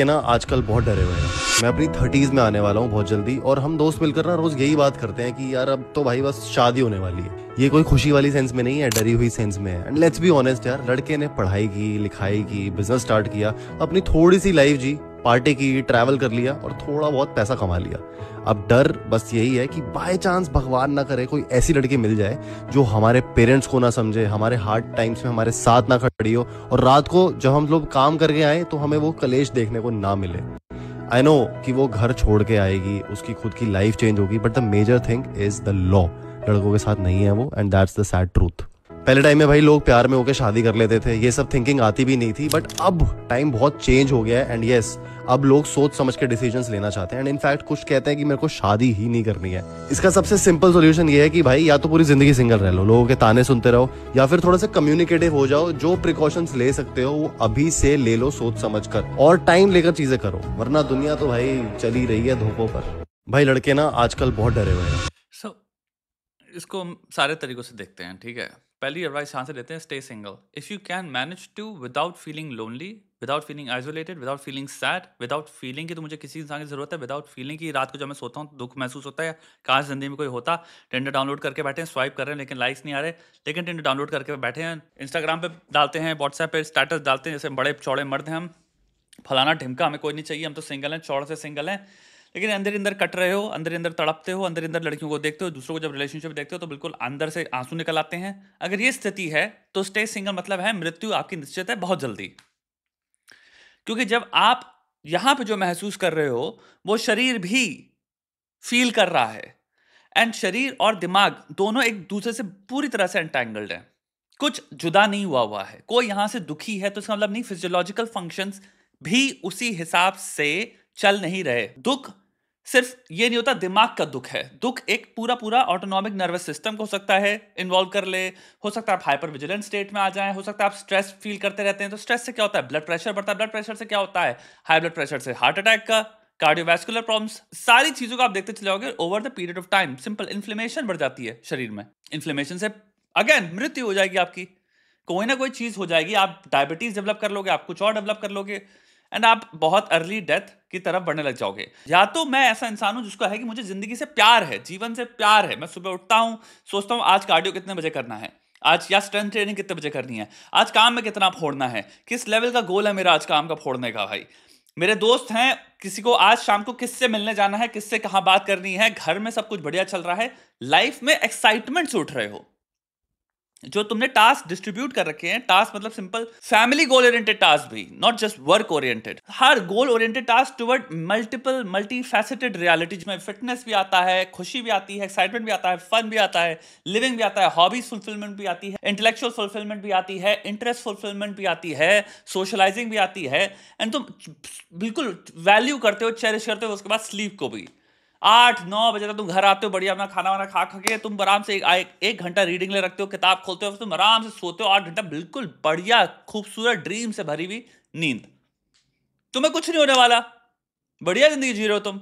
ये ना आजकल बहुत डरे हुए हैं मैं अपनी थर्टीज में आने वाला हूँ बहुत जल्दी और हम दोस्त मिलकर ना रोज यही बात करते हैं कि यार अब तो भाई बस शादी होने वाली है ये कोई खुशी वाली सेंस में नहीं है डरी हुई सेंस में है एंड लेट्स बी ऑनेस्ट यार लड़के ने पढ़ाई की लिखाई की बिजनेस स्टार्ट किया अपनी थोड़ी सी लाइफ जी पार्टी की ट्रैवल कर लिया और थोड़ा बहुत पैसा कमा लिया अब डर बस यही है कि बाय चांस भगवान ना करे कोई ऐसी लड़की मिल जाए जो हमारे पेरेंट्स को ना समझे हमारे हार्ड टाइम्स में हमारे साथ ना खड़ी हो और रात को जब हम लोग काम करके आए तो हमें वो कलेश देखने को ना मिले आई नो कि वो घर छोड़ के आएगी उसकी खुद की लाइफ चेंज होगी but the major thing is the law लड़कों के साथ नहीं है वो and that's the sad truth पहले टाइम में भाई लोग प्यार में होकर शादी कर लेते थे ये सब थिंकिंग आती भी नहीं थी बट अब टाइम बहुत चेंज हो गया है एंड यस yes, अब लोग सोच समझ के डिसीजन लेना चाहते हैं एंड इनफैक्ट कुछ कहते हैं कि मेरे को शादी ही नहीं करनी है इसका सबसे सिंपल सोल्यूशन ये है कि भाई या तो पूरी जिंदगी सिंगल रह लो लोगों के ताने सुनते रहो या फिर थोड़ा सा कम्युनिकेटिव हो जाओ जो प्रिकॉशंस ले सकते हो वो अभी से ले लो सोच समझ कर और टाइम लेकर चीजें करो वरना दुनिया तो भाई चली रही है धोखों पर भाई लड़के ना आजकल बहुत डरे हुए हैं सो इसको हम सारे तरीकों से देखते हैं ठीक है पहली एडवाइस यहाँ से देते हैं stay single if you can manage to without feeling lonely without feeling isolated without feeling sad without feeling कि तो मुझे किसी इंसान की ज़रूरत है विदाउट फीलिंग कि रात को जब मैं सोता हूँ तो दुख महसूस होता है काश ज़िंदगी में कोई होता टेंडर डाउनलोड करके बैठे हैं स्वाइप कर रहे हैं लेकिन लाइक्स नहीं आ रहे लेकिन टेंडर डाउनलोड करके बैठे हैं इंस्टाग्राम पर डालते हैं व्हाट्सएप पर स्टेटस डालते हैं जैसे बड़े चौड़े मर्द हैं हम फलाना ढिमका हमें कोई नहीं चाहिए हम तो सिंगल हैं चौड़ से सिंगल हैं लेकिन अंदर अंदर कट रहे हो अंदर अंदर तड़पते हो अंदर अंदर लड़कियों को देखते हो दूसरों को जब रिलेशनशिप देखते हो तो बिल्कुल अंदर से आंसू निकल आते हैं अगर ये स्थिति है तो स्टे सिंगल मतलब है मृत्यु आपकी निश्चित है बहुत जल्दी क्योंकि जब आप यहां पे जो महसूस कर रहे हो वो शरीर भी फील कर रहा है एंड शरीर और दिमाग दोनों एक दूसरे से पूरी तरह से एंटेंगल्ड है कुछ जुदा नहीं हुआ हुआ है कोई यहां से दुखी है तो इसका मतलब नहीं फिजियोलॉजिकल फंक्शंस भी उसी हिसाब से चल नहीं रहे दुख सिर्फ ये नहीं होता दिमाग का दुख है दुख एक पूरा पूरा ऑटोनॉमिक नर्वस सिस्टम को हो सकता है इन्वॉल्व कर ले हो सकता है आप हाइपर विजिलेंस स्टेट में आ जाएं हो सकता है आप स्ट्रेस फील करते रहते हैं तो स्ट्रेस से क्या होता है ब्लड प्रेशर बढ़ता है ब्लड प्रेशर से क्या होता है हाई ब्लड प्रेशर से हार्ट अटैक का कार्डियोवैस्कुलर प्रॉब्लम्स सारी चीज़ों को आप देखते चले जाओगे over the period of time simple inflammation बढ़ जाती है शरीर में इन्फ्लेमेशन से अगेन मृत्यु हो जाएगी आपकी कोई ना कोई चीज़ हो जाएगी आप डायबिटीज़ डेवलप कर लोगे आप कुछ और डेवलप कर लोगे एंड आप बहुत अर्ली डेथ की तरफ बढ़ने लग जाओगे या तो मैं ऐसा इंसान हूं जिसको है कि मुझे जिंदगी से प्यार है जीवन से प्यार है मैं सुबह उठता हूं सोचता हूं आज कार्डियो कितने बजे करना है आज या स्ट्रेंथ ट्रेनिंग कितने बजे करनी है आज काम में कितना फोड़ना है किस लेवल का गोल है मेरा आज काम का फोड़ने का भाई मेरे दोस्त हैं किसी को आज शाम को किससे मिलने जाना है किससे कहाँ बात करनी है घर में सब कुछ बढ़िया चल रहा है लाइफ में एक्साइटमेंट से उठ रहे हो जो तुमने टास्क डिस्ट्रीब्यूट कर रखे हैं टास्क मतलब simple family goal oriented task भी नॉट जस्ट वर्क ओरिएंटेड हर goal oriented task toward multiple multi faceted reality जिसमें फिटनेस भी आता है खुशी भी आती है एक्साइटमेंट भी आता है फन भी आता है लिविंग भी आता है हॉबीज फुलफिलमेंट भी आती है इंटेलेक्चुअल फुलफिलमेंट भी आती है इंटरेस्ट फुलफिलमेंट भी आती है सोशलाइजिंग भी आती है एंड तुम बिल्कुल वैल्यू करते हो चेरिश करते हो उसके बाद स्लीप को भी आठ नौ बजे तक तुम घर आते हो बढ़िया अपना खाना वाना खा खा के तुम आराम से एक, घंटा रीडिंग ले रखते हो किताब खोलते हो तुम आराम से सोते हो आठ घंटा बिल्कुल बढ़िया खूबसूरत ड्रीम से भरी हुई नींद तुम्हें कुछ नहीं होने वाला बढ़िया जिंदगी जी रहे हो तुम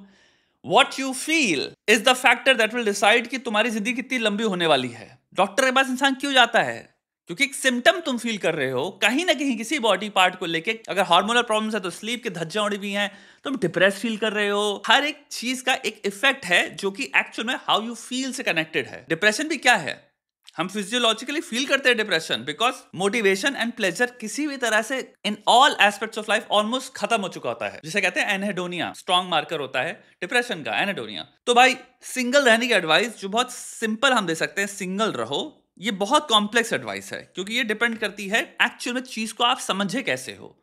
what you feel is the factor that will decide कि तुम्हारी जिंदगी कितनी लंबी होने वाली है डॉक्टर के पास इंसान क्यों जाता है क्योंकि एक सिम्टम तुम फील कर रहे हो कहीं ना कहीं किसी बॉडी पार्ट को लेके अगर हार्मोनल प्रॉब्लम है तो स्लीप के धज्जा उड़ी भी हैं तुम डिप्रेस फील कर रहे हो हर एक चीज का एक इफेक्ट है जो कि एक्चुअल में हाउ यू फील से कनेक्टेड है डिप्रेशन भी क्या है हम फिजियोलॉजिकली फील करते हैं depression because motivation and pleasure किसी भी तरह से in all aspects of life almost खत्म हो चुका होता है जिसे कहते हैं एनहेडोनिया स्ट्रॉन्ग मार्कर होता है डिप्रेशन का एनहेडोनिया तो भाई सिंगल रहने की एडवाइस जो बहुत सिंपल हम दे सकते हैं सिंगल रहो ये बहुत कॉम्प्लेक्स एडवाइस है क्योंकि ये डिपेंड करती है एक्चुअल में चीज़ को आप समझे कैसे हो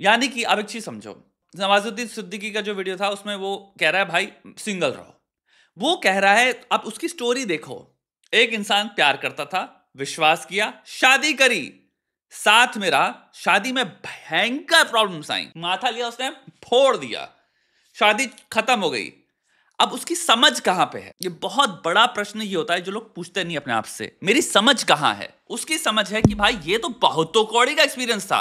यानी कि आप एक चीज़ समझो नवाजुद्दीन सिद्दीकी का जो वीडियो था उसमें वो कह रहा है भाई सिंगल रहो वो कह रहा है आप उसकी स्टोरी देखो एक इंसान प्यार करता था विश्वास किया शादी करी साथ में रहा शादी में भयंकर प्रॉब्लम्स आई माथा लिया उसने फोड़ दिया शादी खत्म हो गई अब उसकी समझ कहां पे है ये बहुत बड़ा प्रश्न ही होता है जो लोग पूछते नहीं अपने आप से मेरी समझ कहां है उसकी समझ है कि भाई ये तो बहुत तो कौड़ी का एक्सपीरियंस था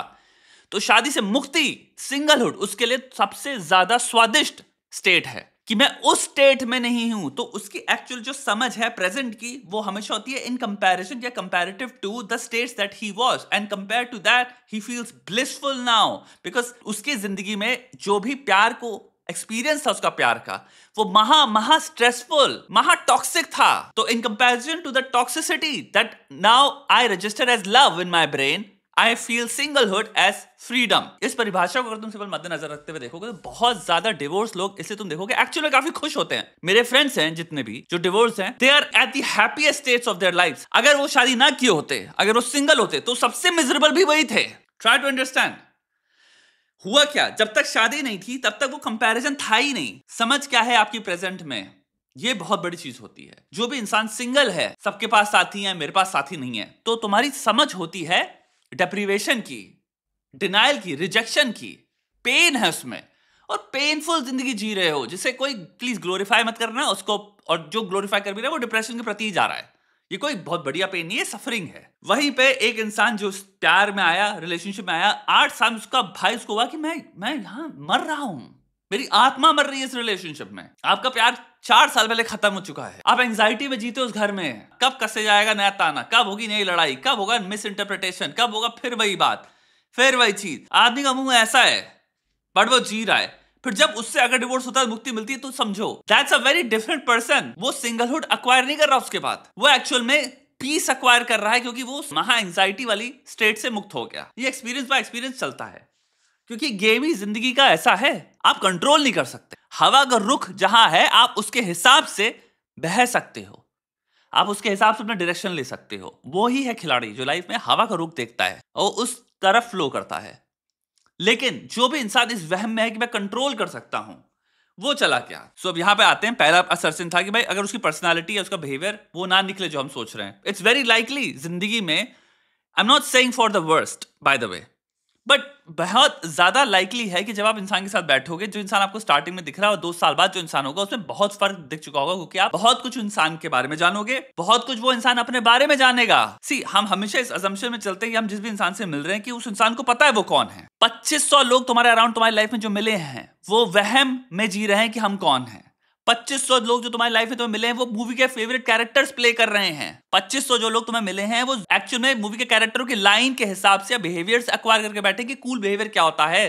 तो शादी से मुक्ति सिंगलहुड उसके लिए सबसे ज्यादा स्वादिष्ट स्टेट है कि मैं उस स्टेट में नहीं हूं तो उसकी एक्चुअल जो समझ है प्रेजेंट की वो हमेशा होती है इन कंपैरिजन या comparative to the states that he was and compare to that he feels blissful now because उसकी जिंदगी में जो भी प्यार को एक्सपीरियंस था उसका प्यार का वो महा महा स्ट्रेसफुल महा टॉक्सिक था तो in comparison to the toxicity that now I register as love in my brain I feel singlehood as freedom इस परिभाषा को अगर तुम सिर्फ मद्देनजर रखते हुए देखोगे तो बहुत ज्यादा डिवोर्स लोग इसे तुम देखोगे एक्चुअली में काफी खुश होते हैं मेरे फ्रेंड्स हैं जितने भी जो डिवोर्स हैं they are at the happiest states of their life अगर वो शादी ना किए होते अगर वो सिंगल होते तो सबसे मिजरेबल भी वही थे ट्राई टू अंडरस्टैंड हुआ क्या जब तक शादी नहीं थी तब तक वो कंपैरिजन था ही नहीं समझ क्या है आपकी प्रेजेंट में ये बहुत बड़ी चीज होती है जो भी इंसान सिंगल है सबके पास साथी है मेरे पास साथी नहीं है तो तुम्हारी समझ होती है डिप्रीवेशन की डिनाइल की रिजेक्शन की पेन है उसमें और पेनफुल जिंदगी जी रहे हो जिसे कोई प्लीज ग्लोरीफाई मत करना उसको और जो ग्लोरीफाई कर भी रहा है वो डिप्रेशन के प्रति ही जा रहा है ये कोई बहुत बढ़िया पेन नहीं है सफरिंग है वहीं पे एक इंसान जो प्यार में आया रिलेशनशिप में आया आठ साल उसका भाई उसको हुआ कि मैं मैं यहाँ मर रहा हूं मेरी आत्मा मर रही है इस रिलेशनशिप में आपका प्यार चार साल पहले खत्म हो चुका है आप एंजाइटी में जीते उस घर में कब कसे जाएगा नया ताना कब होगी नई लड़ाई कब होगा मिस इंटरप्रिटेशन कब होगा फिर वही बात फिर वही चीज आदमी का मुंह ऐसा है बट वो जी रहा है फिर जब उससे अगर डिवोर्स होता है मुक्ति मिलती है तो समझो that's a very different person वो सिंगलहुड अक्वायर नहीं कर रहा उसके बाद वो एक्चुअल में पीस अक्वायर कर रहा है क्योंकि वो महा एंजाइटी वाली स्टेट से मुक्त हो गया ये एक्सपीरियंस बाय एक्सपीरियंस चलता है क्योंकि गेम ही जिंदगी का ऐसा है आप कंट्रोल नहीं कर सकते हवा का रुख जहां है आप उसके हिसाब से बह सकते हो आप उसके हिसाब से अपना डायरेक्शन ले सकते हो वो ही है खिलाड़ी जो लाइफ में हवा का रुख देखता है और उस तरफ फ्लो करता है लेकिन जो भी इंसान इस वहम में है कि मैं कंट्रोल कर सकता हूं वो चला क्या सो so, अब यहां पे आते हैं पहला असरसिन था कि भाई अगर उसकी पर्सनालिटी या उसका बिहेवियर वो ना निकले जो हम सोच रहे हैं इट्स वेरी लाइकली जिंदगी में I am not saying for the worst by the way but बहुत ज़्यादा लाइकली है कि जब आप इंसान के साथ बैठोगे जो इंसान आपको स्टार्टिंग में दिख रहा है और दो साल बाद जो इंसान होगा उसमें बहुत फर्क दिख चुका होगा क्योंकि आप बहुत कुछ इंसान के बारे में जानोगे बहुत कुछ वो इंसान अपने बारे में जानेगा सी हम हमेशा इस असम्पशन में चलते हैं कि हम जिस भी इंसान से मिल रहे हैं कि उस इंसान को पता है वो कौन है पच्चीस लोग तुम्हारे अराउंड तुम्हारी लाइफ में जो मिले हैं वो वहम में जी रहे हैं कि हम कौन है पच्चीस सौ लोग जो तुम्हारी लाइफ में तुम्हें मिले हैं वो मूवी के फेवरेट कैरेक्टर्स प्ले कर रहे हैं पच्चीस सौ जो लोग तुम्हें मिले हैं वो एक्चुअल में मूवी के कैरेक्टरों की लाइन के हिसाब से बिहेवियर्स अक्वायर करके बैठे कि कूल बिहेवियर क्या होता है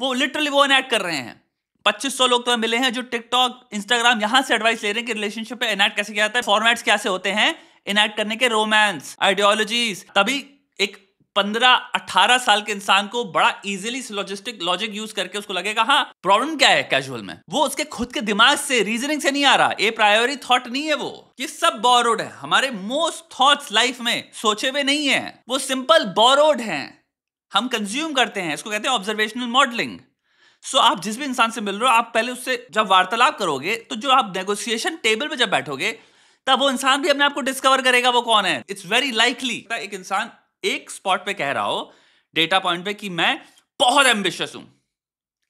वो लिटरली वो एनैक्ट कर रहे हैं पच्चीस सौ लोग तुम्हें मिले हैं जो टिकटॉक इंस्टाग्राम यहां से एडवाइस ले रहे हैं कि रिलेशनशिप पे एनैक्ट कैसे किया जाता है फॉर्मेट्स कैसे होते हैं इनैक्ट करने के रोमांस आइडियोलॉजीज तभी एक पंद्रह अठारह साल के इंसान को बड़ा इजिली लॉजिस्टिक लॉजिक यूज करके उसको लगेगा हाँ प्रॉब्लम क्या है कैजुअल में वो उसके खुद के दिमाग से रीजनिंग से नहीं आ रहा ए प्रायोरी थॉट नहीं है वो ये सब बोरोड है हमारे मोस्ट थॉट्स लाइफ में सोचे हुए नहीं है वो सिंपल बोरोड हैं हम कंज्यूम करते हैं इसको कहते हैं ऑब्जर्वेशनल मॉडलिंग सो आप जिस भी इंसान से मिल रहे हो आप पहले उससे जब वार्तालाप करोगे तो जो आप नेगोशिएशन टेबल पे जब बैठोगे तब वो इंसान भी अपने आप को डिस्कवर करेगा वो कौन है इट्स वेरी लाइकली एक इंसान एक स्पॉट पे कह रहा हो डेटा पॉइंट पे कि मैं बहुत एम्बिशियस हूं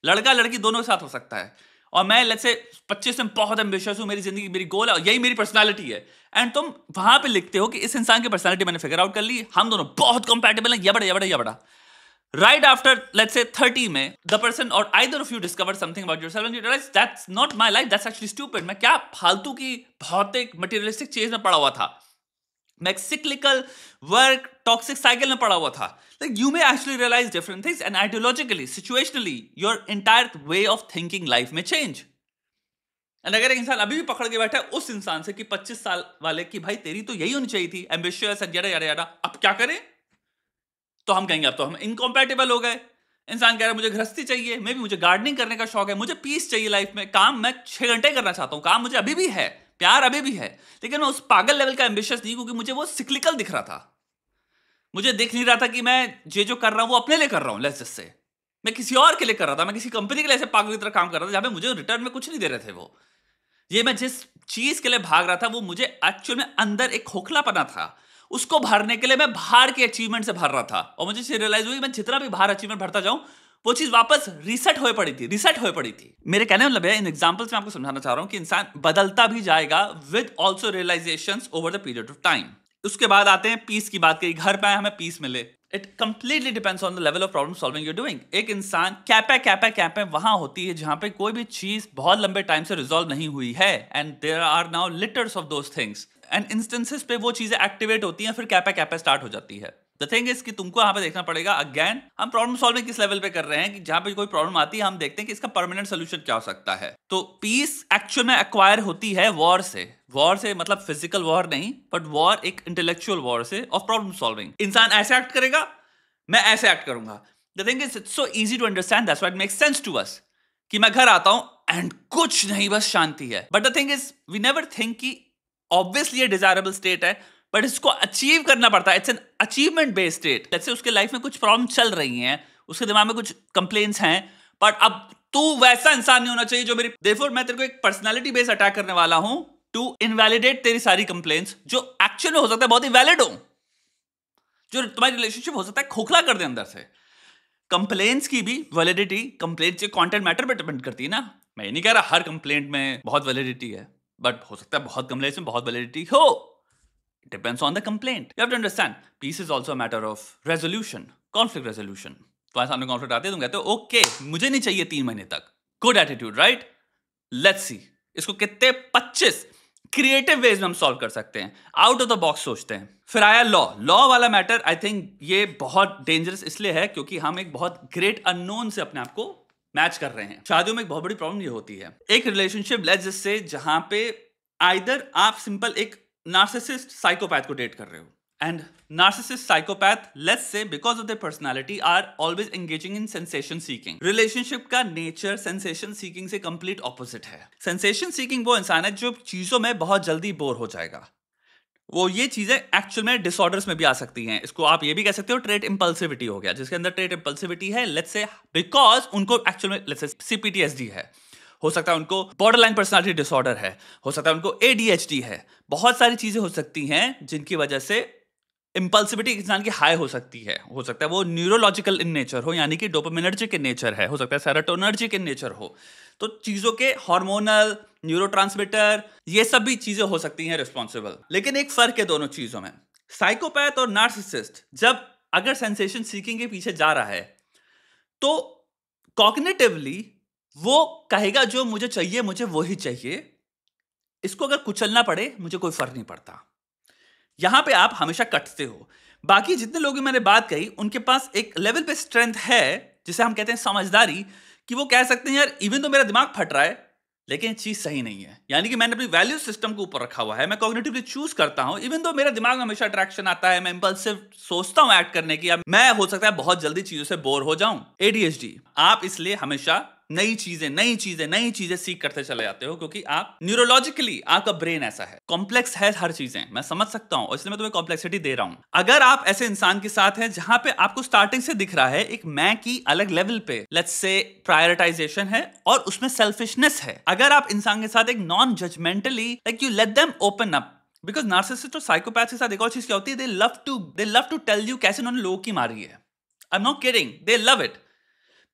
लड़का लड़की दोनों के साथ हो सकता है और मैं लेट्स से पच्चीस में बहुत एम्बिशियस हूं मेरी जिंदगी मेरी गोल है यही मेरी पर्सनैलिटी है एंड तुम वहां पे लिखते हो कि इस इंसान की पर्सनैलिटी मैंने फिगर आउट कर ली हम दोनों बहुत कंपेटेबल हैं यबड़ा यबड़ा यबड़ा right after let's say thirty में द पर्सन और either of you discover something about yourself seven you that's not my life that's actually stupid मैं क्या फालतू की भौतिक मटेरियलिस्टिक चीज में पड़ा हुआ था मैं वर्क टॉक्सिक साइकिल में पड़ा हुआ था like you may actually realise different things and ideologically situationally your entire way of thinking life में चेंज एंड अगर एक इंसान अभी भी पकड़ के बैठा है उस इंसान से कि 25 साल वाले की भाई तेरी तो यही होनी चाहिए थी एम्बिशियस एंड यारा यारा अब क्या करें तो हम कहेंगे अब तो हम इनकम्पेटेबल हो गए इंसान कह रहा है मुझे गृहस्थी चाहिए मे भी मुझे गार्डनिंग करने का शौक है मुझे पीस चाहिए लाइफ में काम मैं छह घंटे करना चाहता हूँ काम मुझे अभी भी है प्यार अभी भी है लेकिन मैं उस पागल लेवल का एम्बिशियस नहीं क्योंकि मुझे वो सिक्लिकल दिख रहा था मुझे दिख नहीं रहा था कि मैं ये जो कर रहा हूँ वो अपने लिए कर रहा हूँ लेस से मैं किसी और के लिए कर रहा था मैं किसी कंपनी के लिए ऐसे पागल की तरह काम कर रहा था जहाँ पे मुझे रिटर्न में कुछ नहीं दे रहे थे वो ये मैं जिस चीज़ के लिए भाग रहा था वो मुझे एक्चुअल में अंदर एक खोखलापना था उसको भरने के लिए मैं बाहर के अचीवमेंट से भर रहा था और मुझे रियलाइज हुई मैं जितना भी बाहर अचीवमेंट भरता जाऊं वो चीज वापस रिसेट हो पड़ी थी रिसेट हो पड़ी थी मेरे कहने मतलब है इन एग्जाम्पल्स में आपको समझाना चाह रहा हूँ कि इंसान बदलता भी जाएगा with also realisation over the period of time उसके बाद आते हैं पीस की बात करी घर पर आए हमें पीस मिले it completely depends on the level of problem solving you doing एक इंसान कैपे कैपे कैपे वहां होती है जहां पे कोई भी चीज बहुत लंबे टाइम से रिजोल्व नहीं हुई है and there are now litters of those things and instances पे वो चीजें एक्टिवेट होती हैं फिर कैपे कैपे स्टार्ट हो जाती है द थिंग इज कि तुमको यहाँ पे देखना पड़ेगा अगेन हम प्रॉब्लम सॉल्विंग किस लेवल पे कर रहे हैं कि जहां पे कोई प्रॉब्लम आती है हम देखते हैं कि इसका परमानेंट सोल्यूशन क्या हो सकता है तो पीस एक्चुअल में एक्वायर होती है वॉर से वॉर से मतलब फिजिकल वॉर नहीं बट वॉर एक इंटेलेक्चुअल वॉर से ऑफ प्रॉब्लम सॉल्विंग इंसान ऐसे एक्ट करेगा मैं ऐसे एक्ट करूंगा the thing is it's so easy to understand that's what makes sense to us कि मैं घर आता हूं एंड कुछ नहीं बस शांति है but the thing is we never think कि ऑब्वियसली ये डिजायरेबल स्टेट है बट इसको अचीव करना पड़ता है it's an achievement based state जैसे उसके लाइफ में कुछ प्रॉब्लम चल रही हैं उसके दिमाग में कुछ कंप्लेन हैं बट अब तू वैसा इंसान नहीं होना चाहिए जो मेरी देखो मैं तेरे को एक पर्सनैलिटी बेस्ड अटैक करने वाला हूं टू इनवैलिडेट तेरी सारी कंप्लेन जो एक्चुअल हो सकता है बहुत ही वैलिड हो जो तुम्हारी रिलेशनशिप हो सकता है खोखला कर दे अंदर से कंप्लेन्स की भी वैलिडिटी कंप्लेन के कंटेंट मैटर पर डिपेंड करती है ना मैं ये नहीं कह रहा हर कंप्लेंट में बहुत वैलिडिटी है बट हो सकता है बहुत कंप्लेन में बहुत वैलिडिटी हो It depends on the complaint. You have to understand, peace is also a matter of resolution, conflict resolution. तुम्हारे सामने कॉन्फ्लिक्ट आते तुम कहते हो ओके मुझे नहीं चाहिए तीन महीने तक good attitude right let's see इसको कितने पच्चीस क्रिएटिव वेज में हम सॉल्व कर सकते हैं आउट ऑफ द बॉक्स सोचते हैं फिर आया लॉ लॉ वाला मैटर आई थिंक ये बहुत डेंजरस इसलिए है क्योंकि हम एक बहुत ग्रेट अननोन से अपने आप को मैच कर रहे हैं शादियों में एक बहुत बड़ी प्रॉब्लम ये होती है एक रिलेशनशिप लेट्स से जहां पे आइदर आप सिंपल एक नार्सिसिस्ट साइकोपैथ को डेट कर रहे हो and narcissist psychopath let's say because of the personality are always engaging in sensation seeking relationship का नेचर सेंसेशन सीकिंग से कंप्लीट ऑपोजिट है सेंसेशन सीकिंग वो इंसान है जो चीजों में बहुत जल्दी बोर हो जाएगा वो ये चीजें एक्चुअल में डिसऑर्डर्स में भी आ सकती हैं इसको आप ये भी कह सकते हो ट्रेट इंपल्सिविटी हो गया जिसके अंदर ट्रेट इंपल्सिविटी है लेट्स से बिकॉज उनको एक्चुअल में लेट्स से सीपीटीएसडी है हो सकता है उनको बॉर्डर लाइन पर्सनैलिटी डिसऑर्डर है हो सकता है उनको ए है बहुत सारी चीज़ें हो सकती हैं जिनकी वजह से इम्पल्सिविटी इंसान की हाई हो सकती है हो सकता है वो न्यूरोलॉजिकल इन नेचर हो यानी कि डोपामिनर्जिक इन नेचर है हो सकता है सेराटोनर्जिक इन नेचर हो तो चीज़ों के हार्मोनल न्यूरो ये सब भी चीज़ें हो सकती हैं रिस्पॉन्सिबल लेकिन एक फ़र्क है दोनों चीज़ों में साइकोपैथ और नार्सिसिस्ट जब अगर सेंसेशन सीकिंग के पीछे जा रहा है तो कॉग्नेटिवली वो कहेगा जो मुझे चाहिए मुझे वही चाहिए इसको अगर कुचलना पड़े मुझे कोई फर्क नहीं पड़ता यहां पे आप हमेशा कटते हो बाकी जितने लोग मैंने बात कही उनके पास एक लेवल पे स्ट्रेंथ है जिसे हम कहते हैं समझदारी कि वो कह सकते हैं यार इवन तो मेरा दिमाग फट रहा है लेकिन चीज सही नहीं है यानी कि मैंने अपनी वैल्यू सिस्टम को ऊपर रखा हुआ है मैं कॉग्निटिवली चूज करता हूं इवन तो मेरा दिमाग में हमेशा अट्रैक्शन आता है मैं इंपल्सिव सोचता हूं एक्ट करने की मैं हो सकता है बहुत जल्दी चीजों से बोर हो जाऊं एडीएसडी आप इसलिए हमेशा नई चीजें नई चीजें नई चीजें सीख करते चले जाते हो क्योंकि आप न्यूरोलॉजिकली आपका ब्रेन ऐसा है कॉम्प्लेक्स है हर चीजें मैं समझ सकता हूं इसलिए मैं तुम्हें कॉम्प्लेक्सिटी दे रहा हूं अगर आप ऐसे इंसान के साथ हैं जहां पे आपको स्टार्टिंग से दिख रहा है एक मैं की अलग लेवल पे लेट्स से प्रायोरिटाइजेशन है और उसमें सेल्फिशनेस है अगर आप इंसान के साथ एक non judgementally like you let them open up because narcissist और साइकोपैथ के साथ एक और चीज क्या होती है they love to they love to tell you कैसे उन्होंने लोगों की मारी है I am not caring they love it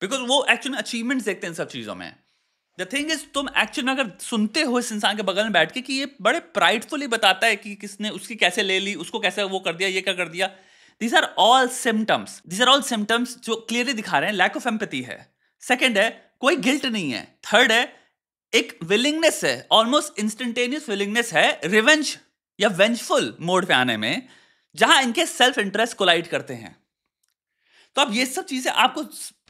because वो एक्चुअल अचीवमेंट देखते हैं इन सब चीज़ों में द थिंग इज तुम एक्चुअल अगर सुनते हो इस इंसान के बगल में बैठ के कि ये बड़े प्राइडफुली बताता है कि किसने उसकी कैसे ले ली उसको कैसे वो कर दिया ये क्या कर दिया these are all symptoms these are all symptoms जो क्लियरली दिखा रहे हैं लैक ऑफ एम्पति है सेकेंड है कोई गिल्ट नहीं है थर्ड है एक विलिंगनेस है ऑलमोस्ट इंस्टेंटेनियस विलिंगनेस है रिवेंज या वेंजफुल मोड पे आने में जहां इनके सेल्फ इंटरेस्ट कोलाइड करते हैं तो आप ये सब चीज़ें आपको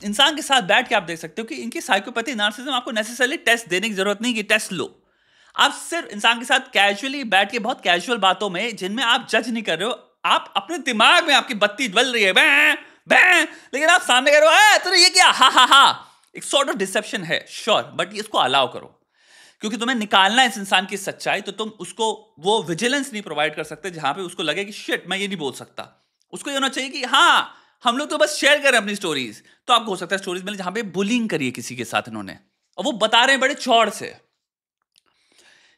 इंसान के साथ बैठ के आप देख सकते हो कि इनकी साइकोपैथी नार्सिज्म आपको नेसेसरी टेस्ट देने की जरूरत नहीं कि टेस्ट लो आप सिर्फ इंसान के साथ कैजुअली बैठ के बहुत कैजुअल बातों में जिनमें आप जज नहीं कर रहे हो आप अपने दिमाग में आपकी बत्ती बल रही है बैं बैं लेकिन आप सामने कह रहे हो तो ये क्या हा हा हा एक सॉर्ट ऑफ डिसेप्शन है श्योर बट इसको अलाउ करो क्योंकि तुम्हें निकालना है इस इंसान की सच्चाई तो तुम उसको वो विजिलेंस नहीं प्रोवाइड कर सकते जहां पे उसको लगे कि शिट मैं ये नहीं बोल सकता उसको ये होना चाहिए कि हाँ हम लोग तो बस शेयर करें अपनी स्टोरीज तो आपको हो सकता है स्टोरीज मिले जहां पे बुलिंग करिए किसी के साथ इन्होंने और वो बता रहे हैं बड़े चौड़ से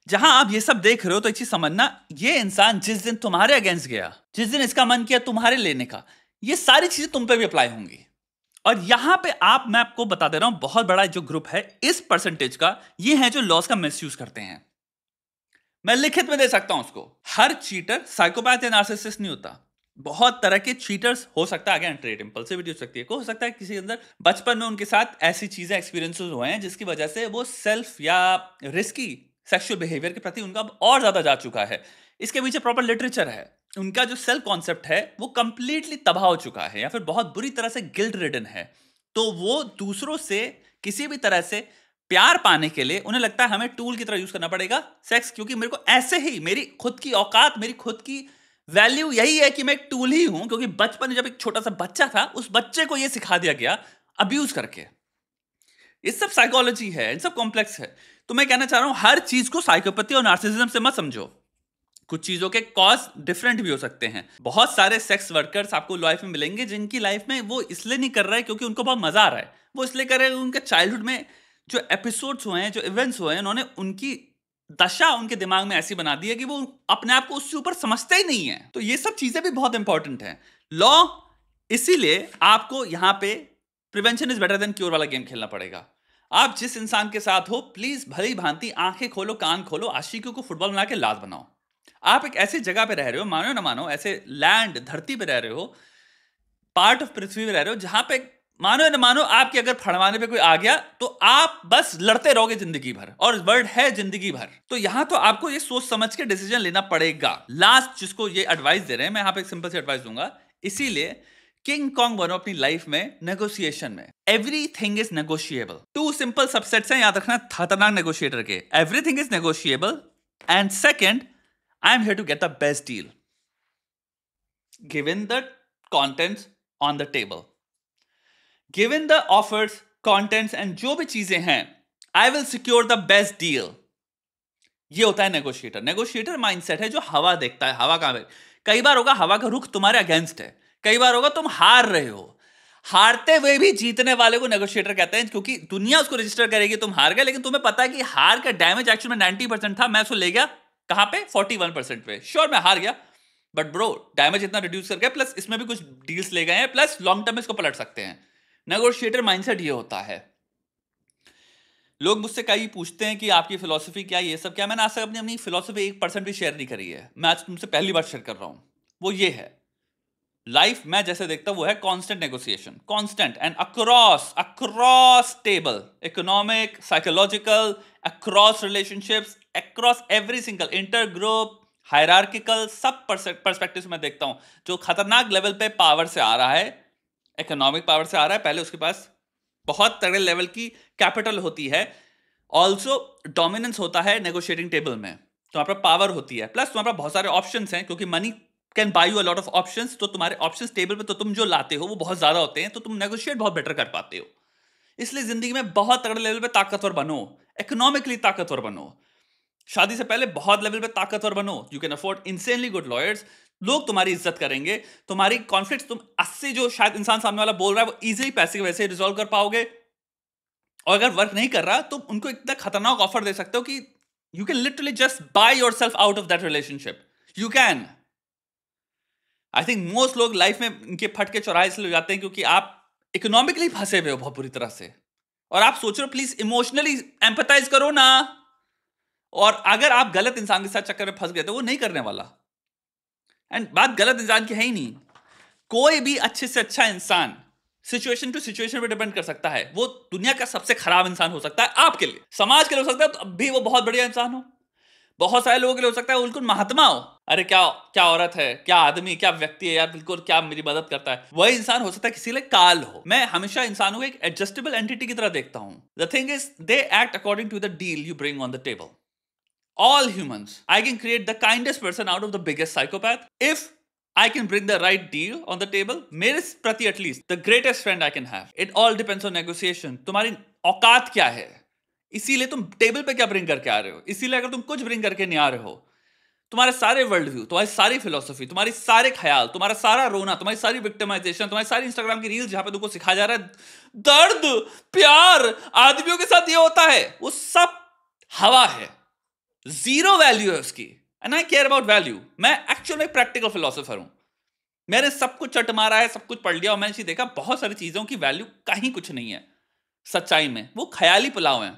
जहां आप ये सब देख रहे हो तो एक चीज समझना ये इंसान जिस दिन तुम्हारे अगेंस्ट गया जिस दिन इसका मन किया तुम्हारे लेने का ये सारी चीजें तुम पे भी अप्लाई होंगी और यहां पे आप मैं आपको बता दे रहा हूं बहुत बड़ा जो ग्रुप है इस परसेंटेज का ये है जो लॉस का मिस करते हैं मैं लिखित में दे सकता हूं उसको हर चीटर साइकोपैथ या नार्सिसिस्ट नहीं होता बहुत तरह के चीटर्स हो सकता है अगेन ट्रेड इम्पल्सिविटी हो सकती है को हो सकता है किसी के अंदर बचपन में उनके साथ ऐसी चीज़ें एक्सपीरियंसेस हुए हैं जिसकी वजह से वो सेल्फ या रिस्की सेक्सुअल बिहेवियर के प्रति उनका और ज़्यादा जा चुका है इसके पीछे प्रॉपर लिटरेचर है उनका जो सेल्फ कॉन्सेप्ट है वो कंप्लीटली तबाह हो चुका है या फिर बहुत बुरी तरह से गिल्ड रिडन है तो वो दूसरों से किसी भी तरह से प्यार पाने के लिए उन्हें लगता है हमें टूल की तरह यूज़ करना पड़ेगा सेक्स क्योंकि मेरे को ऐसे ही मेरी खुद की औकात मेरी खुद की वैल्यू यही है कि मैं एक टूल ही हूं क्योंकि बचपन में जब एक छोटा सा बच्चा था उस बच्चे को यह सिखा दिया गया अब्यूज करके ये सब साइकोलॉजी है सब कॉम्प्लेक्स है तो मैं कहना चाह रहा हूं हर चीज को साइकोपैथी और नार्सिसिज्म से मत समझो कुछ चीज़ों के कॉज डिफरेंट भी हो सकते हैं बहुत सारे सेक्स वर्कर्स आपको लाइफ में मिलेंगे जिनकी लाइफ में वो इसलिए नहीं कर रहा है क्योंकि उनको बहुत मज़ा आ रहा है वो इसलिए कर रहे हैं उनके चाइल्डहुड में जो एपिसोड्स हुए हैं जो इवेंट्स हुए हैं उन्होंने उनकी दशा उनके दिमाग में ऐसी बना दी है कि वो अपने आप को उससे ऊपर समझते ही नहीं है तो ये सब चीजें भी बहुत इंपॉर्टेंट है लॉ इसीलिए आपको यहां पे prevention is better than cure वाला गेम खेलना पड़ेगा आप जिस इंसान के साथ हो प्लीज भली भांति आंखें खोलो कान खोलो आशिकों को फुटबॉल बना के लाद बनाओ आप एक ऐसी जगह पे रह रहे हो मानो ना मानो ऐसे लैंड धरती पे रह रहे हो पार्ट ऑफ पृथ्वी पे रह रहे हो जहां पे मानो न मानो आपके अगर फड़वाने पे कोई आ गया तो आप बस लड़ते रहोगे जिंदगी भर और वर्ड है जिंदगी भर तो यहाँ तो आपको ये सोच समझ के डिसीजन लेना पड़ेगा लास्ट जिसको ये एडवाइस दे रहे हैं मैं यहाँ पे सिंपल से एडवाइस दूंगा इसीलिए किंग कॉन्ग बनो अपनी लाइफ में नेगोशिएशन में everything is negotiable two simple subsets हैं याद रखना खतरनाक नेगोशिएटर के everything is negotiable and second I am here to get the best deal in the content on the table given the offers contents and जो भी चीजें हैं I will secure the best deal ये होता है negotiator negotiator mindset है जो हवा देखता है हवा का कई बार होगा हवा का रुख तुम्हारे अगेंस्ट है कई बार होगा तुम हार रहे हो हारते हुए भी जीतने वाले को नेगोशिएटर कहते हैं क्योंकि दुनिया उसको रजिस्टर करेगी तुम हार गए लेकिन तुम्हें पता है कि हार का डैमेज एक्चुअल में नाइनटी परसेंट था मैं उसको ले गया कहां पे फोर्टी वन परसेंट पे श्योर मैं हार गया बट ब्रो डैमेज इतना रिड्यूस कर गया प्लस इसमें भी कुछ डील्स ले गए हैं प्लस लॉन्ग टर्म इसको पलट सकते हैं नेगोशिएटर माइंडसेट ये होता है लोग मुझसे कई पूछते हैं कि आपकी फिलॉसफी क्या ये सब क्या मैंने आज तक अपनी अपनी फिलोसफी एक परसेंट भी शेयर नहीं करी है मैं आज तुमसे पहली बार शेयर कर रहा हूं वो ये है लाइफ मैं जैसे देखता वो है constant negotiation constant and across across table economic psychological across relationships across every single inter group hierarchical सब परस्पेक्टिव में देखता हूं जो खतरनाक लेवल पे पावर से आ रहा है इकोनॉमिक पावर से आ रहा है पहले उसके पास बहुत तगड़े लेवल की कैपिटल होती है ऑल्सो डोमिनेंस होता है नेगोशिएटिंग टेबल में तुम्हारे पास पावर होती है प्लस तुम्हारे पास बहुत सारे ऑप्शन हैं क्योंकि money can buy you a lot of option तो तुम्हारे ऑप्शन टेबल पर तो तुम जो लाते हो वो बहुत ज़्यादा होते हैं तो तुम नेगोशिएट बहुत बेटर कर पाते हो इसलिए ज़िंदगी में बहुत तगड़े लेवल पर ताकतवर बनो इकोनॉमिकली ताकतवर बनो शादी से पहले बहुत लेवल पे ताकतवर बनो you can afford insanely good lawyers लोग तुम्हारी इज्जत करेंगे तुम्हारी कॉन्फ्लिक्ट तुम अस्सी जो शायद इंसान सामने वाला बोल रहा है वो इजिली पैसे की वजह से कर पाओगे और अगर वर्क नहीं कर रहा तो उनको इतना खतरनाक ऑफर दे सकते हो कि you can literally just buy yourself out of that relationship you can I think most लोग लाइफ में इनके फट के चौराहे इसलिए जाते हैं क्योंकि आप इकोनॉमिकली फंसे हुए हो बहुत बुरी तरह से और आप सोच रहे हो प्लीज इमोशनली एम्पथाइज करो ना और अगर आप गलत इंसान के साथ चक्कर में फंस गए तो वो नहीं करने वाला एंड बात गलत इंसान की है ही नहीं कोई भी अच्छे से अच्छा इंसान सिचुएशन टू सिचुएशन पे डिपेंड कर सकता है वो दुनिया का सबसे खराब इंसान हो सकता है आपके लिए समाज के लिए हो सकता है तो अब भी वो बहुत बढ़िया इंसान हो बहुत सारे लोगों के लिए हो सकता है बिल्कुल महात्मा हो अरे क्या क्या औरत है क्या आदमी क्या व्यक्ति है यार बिल्कुल क्या मेरी मदद करता है वही इंसान हो सकता है किसी लिए काल हो मैं हमेशा इंसानों को एक एडजस्टेबल एंटिटी की तरह देखता हूँ the thing is they act according to the deal you bring on the table all humans. I can create the kindest person out of the biggest psychopath if I can bring the right deal on the table. मेरे प्रति at least the greatest friend I can have. It all depends on negotiation. तुम्हारी औकात क्या है इसीलिए तुम table पे क्या ब्रिंग करके आ रहे हो इसीलिए अगर तुम कुछ ब्रिंग करके नहीं आ रहे हो तुम्हारे सारे वर्ल्ड व्यू तुम्हारी सारी फिलोसफी तुम्हारी सारे ख्याल तुम्हारा सारा रोना तुम्हारी सारी विक्टिमाइजेशन तुम्हारी सारी इंस्टाग्राम की रील जहां पे तुमको सिखाया जा रहा है दर्द प्यार आदमियों के साथ ये होता है वो सब हवा है जीरो वैल्यू है उसकी and I care about value मैं एक्चुअल में प्रैक्टिकल फिलोसफर हूं मैंने सब कुछ चट मारा है सब कुछ पढ़ लिया और मैंने देखा बहुत सारी चीज़ों की वैल्यू कहीं कुछ नहीं है सच्चाई में वो ख्याली पुलाव है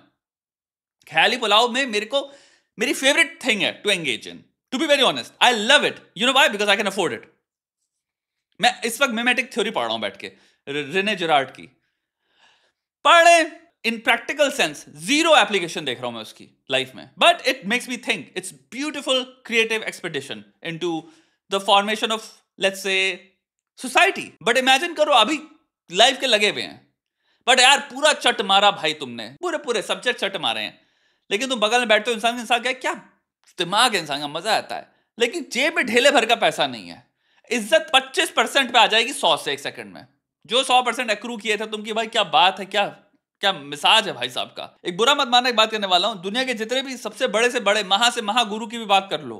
ख्याली पुलाव में मेरे को मेरी फेवरेट थिंग है to engage in to be very honest I love it you know why because I can afford it मैं इस वक्त मेमेटिक थ्योरी पढ़ रहा हूं बैठ के रिने जुराट की पढ़ें in practical sense zero application देख रहा हूं मैं उसकी लाइफ में but it makes me think it's beautiful creative expedition into the formation of let's say society but imagine करो अभी लाइफ के लगे हुए हैं बट यार पूरा चट मारा भाई तुमने पूरे पूरे सब्जेक्ट चट मारे हैं लेकिन तुम बगल में बैठते हो इंसान इंसान क्या क्या दिमाग इंसान का मजा आता है लेकिन जेब में ढेले भर का पैसा नहीं है इज्जत 25 परसेंट पे आ जाएगी सौ से एक सेकंड में जो सौ परसेंट अक्रू किए थे तुम कि भाई क्या बात है क्या क्या मिसाज है भाई साहब का एक बुरा मत मानने की बात करने वाला हूं दुनिया के जितने भी सबसे बड़े से बड़े महा से महागुरु की भी बात कर लो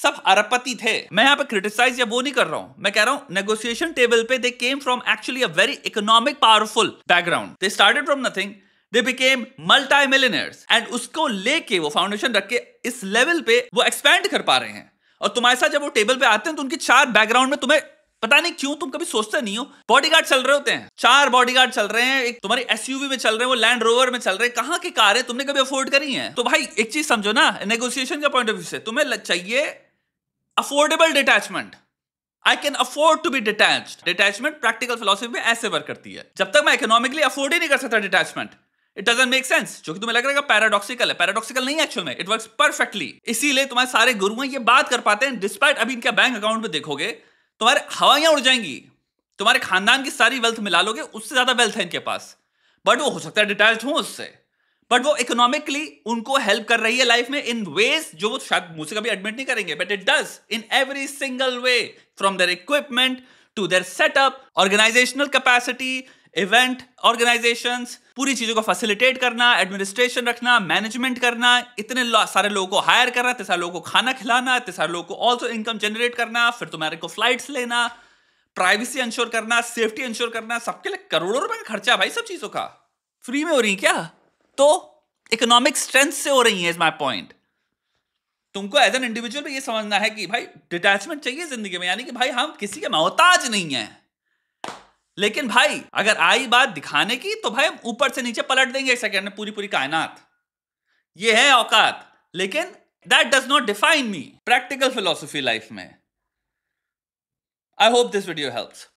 सब अरबपति थे मैं यहां पर क्रिटिसाइज या वो नहीं कर रहा हूं मैं कह रहा हूं नेगोशिएशन टेबल पे they came from actually a very economic powerful background they started from nothing they became multi millionaires and उसको लेके वो फाउंडेशन रख के इस लेवल पे वो एक्सपैंड कर पा रहे हैं और तुम्हारे साथ जब वो टेबल पे आते हैं तो उनके चार बैकग्राउंड में तुम्हें पता नहीं क्यों तुम कभी सोचते नहीं हो बॉडीगार्ड चल रहे होते हैं चार बॉडीगार्ड चल रहे हैं एक तुम्हारी एसयूवी में चल रहे हैं वो लैंड रोवर में चल रहे हैं कहां की कार है तुमने कभी अफोर्ड करी है तो भाई एक चीज समझो ना नेगोशिएशन का पॉइंट ऑफ व्यू से तुम्हें चाहिए affordable detachment I can afford to be detach detachment practical philosophy में ऐसे वर्क करती है जब तक मैं इकोनॉमिकली अफोर्ड ही नहीं कर सकता detachment it doesn't make sense जो कि तुम्हें लग रहा है पैराडॉक्सिकल है पैराडॉक्सिकल नहीं एक्चुअल में इट वर्क परफेक्टली इसीलिए तुम्हारे सारे गुरु हैं ये बात कर पाते हैं डिस्पाइट अभी इनका बैंक अकाउंट में देखोगे तुम्हारे हवाइयाँ उड़ जाएंगी तुम्हारे खानदान की सारी वेल्थ मिला लोगे उससे ज़्यादा वेल्थ है इनके पास बट वो हो सकता है डिटैच हूं उससे बट वो इकोनॉमिकली उनको हेल्प कर रही है लाइफ में इन वेज जो वो शायद मुझसे कभी एडमिट नहीं करेंगे but it does in every single way from their equipment to their setup organisational capacity event organisation पूरी चीजों को फैसिलिटेट करना एडमिनिस्ट्रेशन रखना मैनेजमेंट करना इतने सारे लोगों को हायर करना इतने सारे लोगों को खाना खिलाना इतने सारे लोगों को ऑल्सो इनकम जनरेट करना फिर तुम्हारे को फ्लाइट्स लेना प्राइवेसी इंश्योर करना सेफ्टी इंश्योर करना सबके लिए करोड़ों रुपए का खर्चा भाई सब चीजों का फ्री में हो रही क्या तो इकोनॉमिक स्ट्रेंथ से हो रही है इज माई पॉइंट तुमको एज एन इंडिविजुअल भी ये समझना है कि भाई डिटैचमेंट चाहिए जिंदगी में यानी कि भाई हम किसी के मोहताज नहीं है लेकिन भाई अगर आई बात दिखाने की तो भाई हम ऊपर से नीचे पलट देंगे सेकंड में पूरी पूरी कायनात ये है औकात लेकिन that does not define me practical philosophy life में I hope this video helps